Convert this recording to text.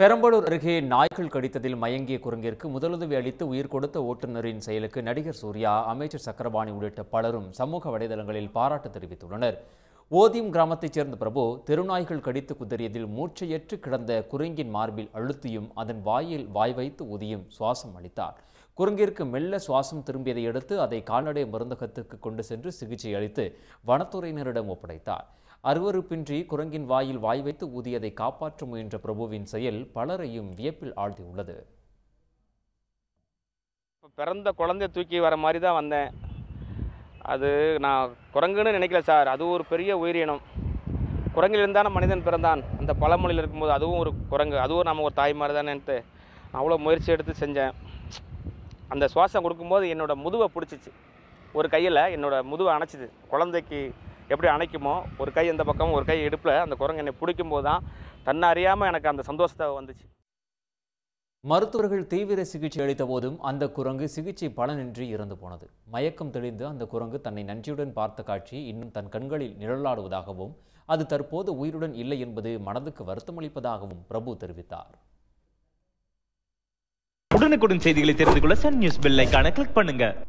பெரம்பலூர் அருகே நாய்கள் கடித்ததில் மயங்கிய குரங்கிற்கு முதலுதவி அளித்து உயிர் கொடுத்த ஓட்டுநரின் செயலுக்கு நடிகர் சூர்யா அமைச்சர் சக்கரபாணி உள்ளிட்ட பலரும் சமூக வலைதளங்களில் பாராட்டு தெரிவித்துள்ளனர் ஓதியம் கிராமத்தைச் சேர்ந்த பிரபு தெருநாய்கள் கடித்து குதறியதில் மூச்சையற்று கிடந்த குரங்கின் மார்பில் அழுத்தியும் அதன் வாயில் வாய் வைத்து ஊதியும் சுவாசம் அளித்தார் குரங்கிற்கு மெல்ல சுவாசம் திரும்பியதை அடுத்து அதை கால்நடை மருந்தகத்துக்கு கொண்டு சென்று சிகிச்சை அளித்து வனத்துறையினரிடம் ஒப்படைத்தார் அருவறுப்பின்றி குரங்கின் வாயில் வாய் வைத்து ஊதியதை காப்பாற்ற முயன்ற பிரபுவின் செயல் பலரையும் வியப்பில் ஆழ்த்தியுள்ளது பிறந்த குழந்தை தூக்கி வர மாதிரி தான் வந்தேன் அது நான் குரங்குன்னு நினைக்கல சார் அது ஒரு பெரிய உயிரினம் குரங்கில் இருந்தான மனிதன் பிறந்தான் அந்த பழமொழியில் இருக்கும்போது அதுவும் ஒரு குரங்கு அதுவும் நம்ம ஒரு தாய் மாதிரி தானேன்ட்டு அவ்வளோ முயற்சி எடுத்து செஞ்சேன் அந்த சுவாசம் கொடுக்கும்போது என்னோடய முதுவை பிடிச்சிச்சு ஒரு கையில் என்னோடய முதுவை அணைச்சிது குழந்தைக்கு எப்படி அணைக்குமோ ஒரு கை இந்த பக்கம் ஒரு கை இடுப்பில் அந்த குரங்கு என்னை பிடிக்கும்போது தான் தன்னறியாமல் எனக்கு அந்த சந்தோஷத்தை வந்துச்சு மருத்துவர்கள் தீவிர சிகிச்சை அளித்த போதும் அந்த குரங்கு சிகிச்சை பலனின்றி இறந்து போனது மயக்கம் தெளிந்து அந்த குரங்கு தன்னை நன்றியுடன் பார்த்த காட்சி இன்னும் தன் கண்களில் நிழலாடுவதாகவும் அது தற்போது உயிருடன் இல்லை என்பது மனதுக்கு வருத்தமளிப்பதாகவும் பிரபு தெரிவித்தார் உடனுக்குடன் செய்திகளை தெரிந்து கொள்ள சன் நியூஸ் பெல் ஐக்கான கிளிக் பண்ணுங்க